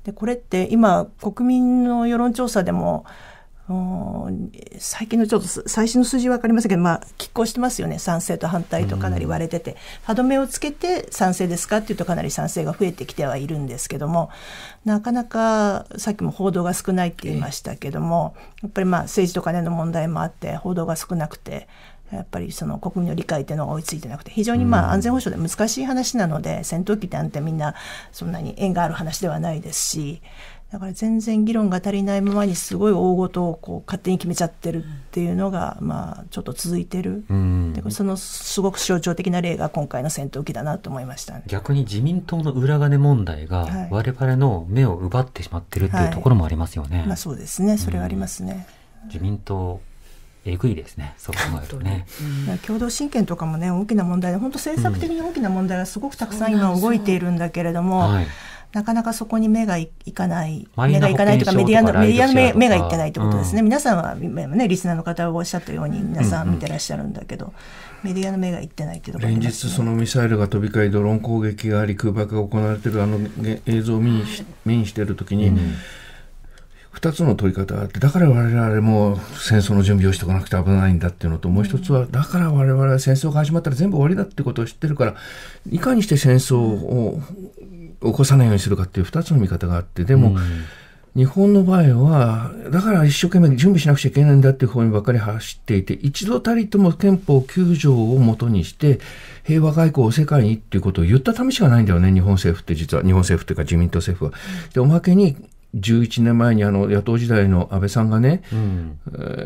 [SPEAKER 1] でこれって今国民の世論調査でも最近のちょっと最新の数字は分かりませんけど、まあ、拮抗してますよね、賛成と反対とかなり割れてて、歯止めをつけて賛成ですかっていうと、かなり賛成が増えてきてはいるんですけども、なかなかさっきも報道が少ないって言いましたけども、やっぱりまあ政治と金の問題もあって、報道が少なくて、やっぱりその国民の理解っていうのが追いついてなくて非常にまあ安全保障で難しい話なので、戦闘機なんてみんなそんなに縁がある話ではないですしだから全然議論が足りないままにすごい大ごとをこう勝手に決めちゃってるっていうのが、まあ、ちょっと続いてる、う
[SPEAKER 3] ん、でそ
[SPEAKER 1] のすごく象徴的な例が今回の戦闘機だなと思いました、ね、
[SPEAKER 3] 逆に自民党の裏金問題が我々の目を奪ってしまってるっていうところもありますよね。はいはい、まあ、
[SPEAKER 1] そうですねそれはありますね、
[SPEAKER 3] うん、自民党えぐいですね、そう考えるとね。
[SPEAKER 1] 共同親権とかもね、大きな問題で、本当政策的に大きな問題がすごくたくさん今動いているんだけれども。うんはいなかなかそこに目がいかない、目がいかないとか、メディアの、メディアの目目がいってないってことですね。うん、皆さんは、ね、リスナーの方がおっしゃったように、皆さん見てらっしゃるんだけど、うんうん、メディアの目がいってないってところ、ね、連日、そ
[SPEAKER 2] のミサイルが飛び交い、ドローン攻撃があり、空爆が行われているあの映像を見に目にしているときに、うん2つの問い方があってだから我々も戦争の準備をしておかなくて危ないんだっていうのともう一つはだから我々は戦争が始まったら全部終わりだってことを知ってるからいかにして戦争を起こさないようにするかっていう2つの見方があってでも、日本の場合は、だから一生懸命準備しなくちゃいけないんだっていう方にばかり走っていて、一度たりとも憲法9条をもとにして、平和外交を世界にっていうことを言ったためしかないんだよね、日本政府って実は、日本政府というか自民党政府は。で、おまけに、11年前にあの野党時代の安倍さんがね、うん、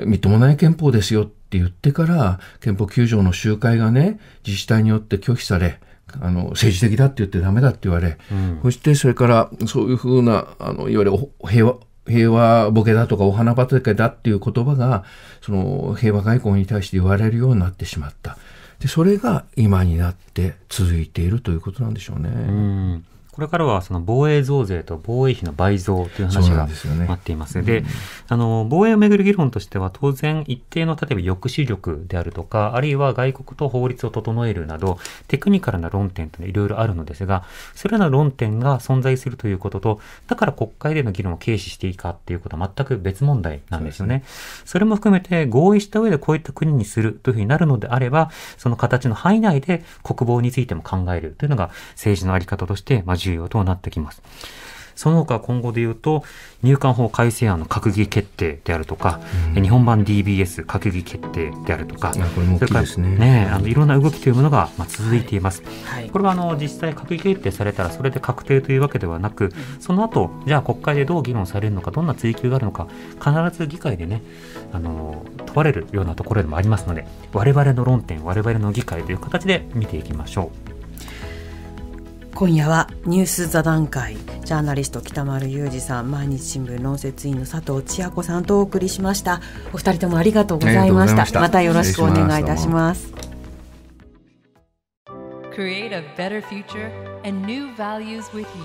[SPEAKER 2] みっともない憲法ですよって言ってから、憲法9条の集会がね、自治体によって拒否され、あの政治的だって言ってダメだって言われ、うん、そしてそれからそういうふうなあのいわゆる平和平和ボケだとかお花畑だっていう言葉がその平和外交に対して言われるようになってしまったでそれが今になって続いているということなんでしょうね。うん
[SPEAKER 3] これからはその防衛増税と防衛費の倍増という話が待っています。で、あの、防衛をめぐる議論としては、当然一定の例えば抑止力であるとか、あるいは外国と法律を整えるなど、テクニカルな論点というのはいろいろあるのですが、それらの論点が存在するということと、だから国会での議論を軽視していいかっていうことは全く別問題なんですよね。そ、ね、れも含めて合意した上でこういった国にするというふうになるのであれば、その形の範囲内で国防についても考えるというのが政治のあり方として、まあ重要となってきます。その他今後で言うと入管法改正案の閣議決定であるとか、うん、日本版 DBS 閣議決定であるとか、ね、それからねあのいろんな動きというものがまあ続いています。はいはい、これはあの実際閣議決定されたらそれで確定というわけではなく、その後じゃあ国会でどう議論されるのかどんな追及があるのか必ず議会でねあの問われるようなところでもありますので我々の論点我々の議会という形で見ていきましょう。今夜
[SPEAKER 4] はニュース座談会ジャーナリスト北丸裕二さん毎日新聞論説委員の佐藤千夜子さんとお送りしましたお二人ともありがとうございましたまたよろしくお願いいたします
[SPEAKER 2] Create a better future and new
[SPEAKER 4] values with you